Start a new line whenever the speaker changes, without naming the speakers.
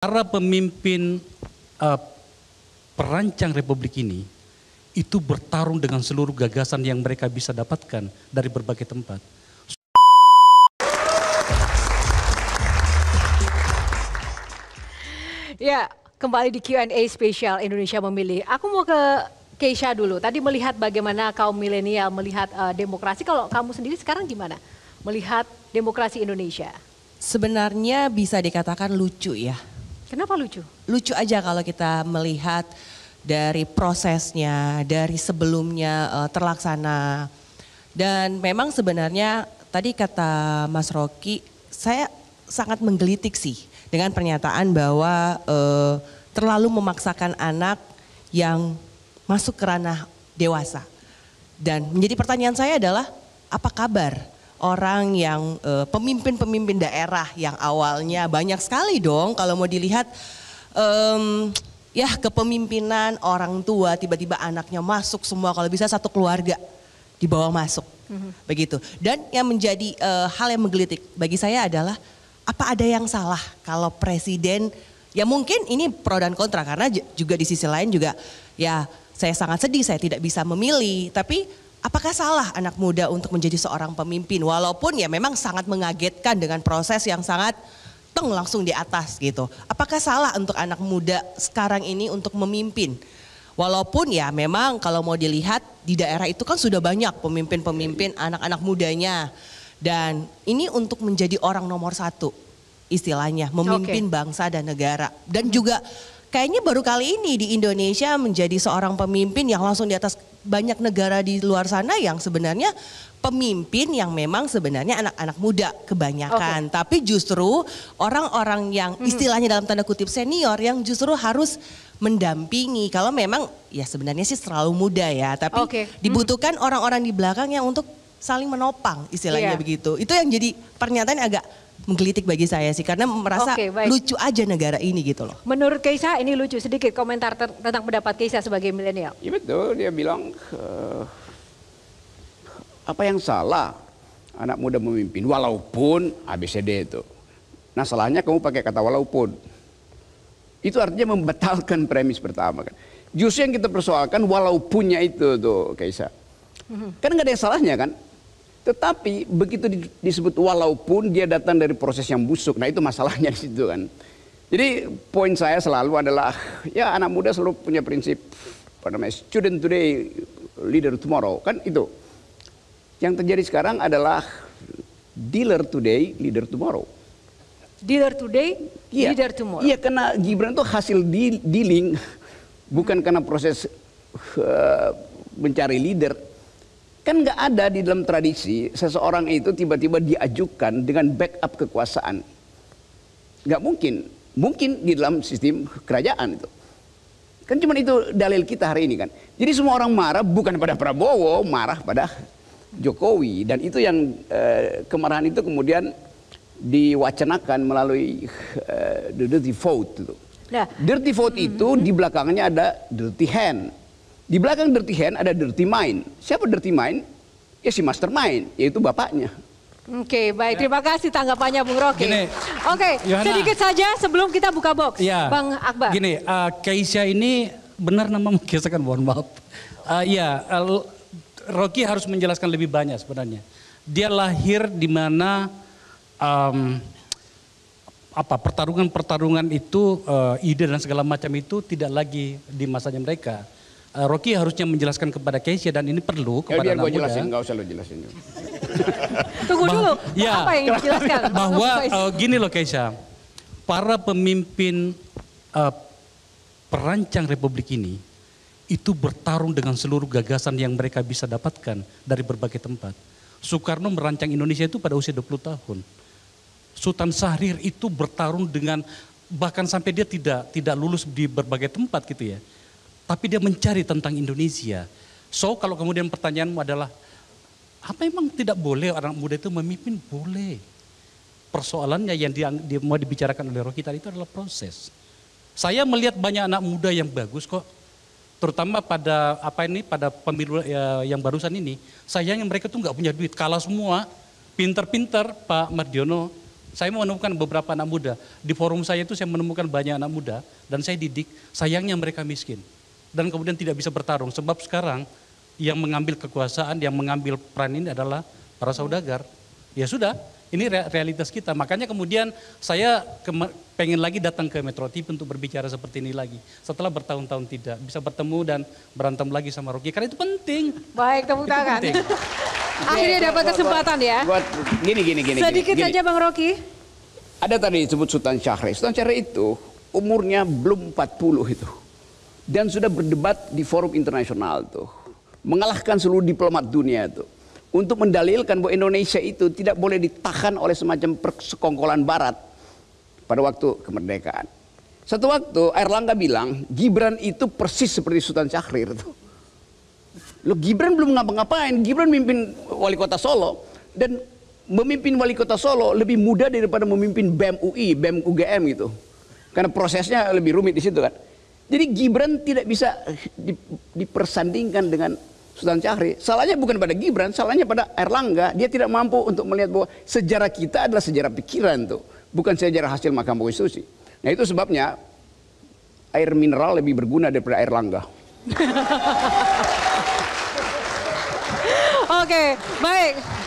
Para pemimpin uh, perancang republik ini itu bertarung dengan seluruh gagasan yang mereka bisa dapatkan dari berbagai tempat.
Ya, kembali di Q&A spesial Indonesia Memilih. Aku mau ke Keisha dulu. Tadi melihat bagaimana kaum milenial melihat uh, demokrasi. Kalau kamu sendiri sekarang gimana melihat demokrasi Indonesia? Sebenarnya bisa dikatakan lucu ya Kenapa lucu? Lucu aja kalau kita melihat dari prosesnya, dari sebelumnya uh, terlaksana. Dan memang sebenarnya tadi kata Mas Rocky, saya sangat menggelitik sih dengan pernyataan bahwa uh, terlalu memaksakan anak yang masuk ke ranah dewasa. Dan menjadi pertanyaan saya adalah apa kabar orang yang eh, pemimpin-pemimpin daerah yang awalnya banyak sekali dong kalau mau dilihat um, ya kepemimpinan orang tua tiba-tiba anaknya masuk semua kalau bisa satu keluarga dibawa masuk mm-hmm. begitu dan yang menjadi uh, hal yang menggelitik bagi saya adalah apa ada yang salah kalau presiden ya mungkin ini pro dan kontra karena juga di sisi lain juga ya saya sangat sedih saya tidak bisa memilih tapi Apakah salah anak muda untuk menjadi seorang pemimpin walaupun ya memang sangat mengagetkan dengan proses yang sangat teng langsung di atas gitu. Apakah salah untuk anak muda sekarang ini untuk memimpin? Walaupun ya memang kalau mau dilihat di daerah itu kan sudah banyak pemimpin-pemimpin anak-anak mudanya. Dan ini untuk menjadi orang nomor satu istilahnya, memimpin okay. bangsa dan negara. Dan juga kayaknya baru kali ini di Indonesia menjadi seorang pemimpin yang langsung di atas banyak negara di luar sana yang sebenarnya pemimpin yang memang sebenarnya anak-anak muda kebanyakan, okay. tapi justru orang-orang yang istilahnya dalam tanda kutip senior yang justru harus mendampingi. Kalau memang ya sebenarnya sih selalu muda ya, tapi okay. dibutuhkan orang-orang di belakangnya untuk saling menopang istilahnya yeah. begitu. Itu yang jadi pernyataan agak menggelitik bagi saya sih karena merasa okay, lucu aja negara ini gitu loh. Menurut Keisha ini lucu sedikit komentar tentang pendapat Keisha sebagai milenial. Iya betul dia
bilang uh, apa yang salah anak muda memimpin walaupun ABCD itu. Nah salahnya kamu pakai kata walaupun. Itu artinya membatalkan premis pertama kan. Justru yang kita persoalkan walaupunnya itu tuh Keisha. Mm-hmm. Kan gak ada yang salahnya kan. Tetapi begitu disebut walaupun dia datang dari proses yang busuk. Nah itu masalahnya di situ kan. Jadi poin saya selalu adalah ya anak muda selalu punya prinsip apa namanya student today leader tomorrow kan itu. Yang terjadi sekarang adalah dealer today leader tomorrow. Dealer today, ya. leader tomorrow. Iya karena Gibran itu hasil dealing bukan karena proses uh, mencari leader Kan nggak ada di dalam tradisi seseorang itu tiba-tiba diajukan dengan backup kekuasaan. Nggak mungkin. Mungkin di dalam sistem kerajaan itu. Kan cuma itu dalil kita hari ini kan. Jadi semua orang marah bukan pada Prabowo, marah pada Jokowi. Dan itu yang eh, kemarahan itu kemudian diwacanakan melalui eh, the dirty vote. Itu. Nah. Dirty vote mm -hmm. itu di belakangnya ada dirty hand. Di belakang dirty hand ada dirty mind. Siapa dirty mind? Ya si mastermind, yaitu bapaknya.
Oke, okay, baik. Ya. Terima kasih tanggapannya Bung Rocky. Oke, okay, sedikit saja sebelum kita buka box. ya, Bang Akbar. Gini, uh, Keisha ini benar nama mengkisahkan mohon maaf. Uh, iya, uh, Rocky harus menjelaskan lebih banyak sebenarnya. Dia lahir di mana um, apa pertarungan-pertarungan itu uh, ide dan segala macam itu tidak lagi di masanya mereka uh, Rocky harusnya menjelaskan kepada Keisha dan ini perlu ya, kepada ya, biar anak muda.
Gak usah lo jelasin.
Tunggu dulu, ya, apa yang dijelaskan? Bahwa uh, gini loh Keisha, para pemimpin uh, perancang Republik ini itu bertarung dengan seluruh gagasan yang mereka bisa dapatkan dari berbagai tempat. Soekarno merancang Indonesia itu pada usia 20 tahun. Sultan Syahrir itu bertarung dengan bahkan sampai dia tidak tidak lulus di berbagai tempat gitu ya. Tapi dia mencari tentang Indonesia. So kalau kemudian pertanyaanmu adalah, apa emang tidak boleh anak muda itu memimpin? Boleh. Persoalannya yang dia, dia mau dibicarakan oleh Rocky tadi itu adalah proses. Saya melihat banyak anak muda yang bagus kok, terutama pada apa ini pada pemilu ya, yang barusan ini. Sayangnya mereka tuh nggak punya duit, kalah semua. Pinter-pinter Pak Mardiono, saya menemukan beberapa anak muda. Di forum saya itu saya menemukan banyak anak muda dan saya didik. Sayangnya mereka miskin dan kemudian tidak bisa bertarung sebab sekarang yang mengambil kekuasaan, yang mengambil peran ini adalah para saudagar. Ya sudah, ini realitas kita. Makanya kemudian saya pengen lagi datang ke Metro TV untuk berbicara seperti ini lagi. Setelah bertahun-tahun tidak bisa bertemu dan berantem lagi sama Rocky. Karena itu penting. Baik, tepuk tangan. Akhirnya dapat kesempatan ya. Buat gini
gini gini. Sedikit gini. saja Bang Rocky. Ada tadi disebut Sultan Syahri. Sultan Syahri itu umurnya belum 40 itu dan sudah berdebat di forum internasional tuh. Mengalahkan seluruh diplomat dunia itu. Untuk mendalilkan bahwa Indonesia itu tidak boleh ditahan oleh semacam persekongkolan barat pada waktu kemerdekaan. Satu waktu Erlangga bilang Gibran itu persis seperti Sultan Syahrir tuh. Lo Gibran belum ngapa-ngapain, Gibran memimpin wali kota Solo dan memimpin wali kota Solo lebih mudah daripada memimpin BEM UI, BEM UGM gitu. Karena prosesnya lebih rumit di situ kan. Jadi Gibran tidak bisa eh, dipersandingkan dengan Sultan Syahrir. Salahnya bukan pada Gibran, salahnya pada Erlangga. Dia tidak mampu untuk melihat bahwa sejarah kita adalah sejarah pikiran tuh, bukan sejarah hasil Mahkamah Konstitusi. Nah itu sebabnya air mineral lebih berguna daripada air langga.
Oke, okay, baik.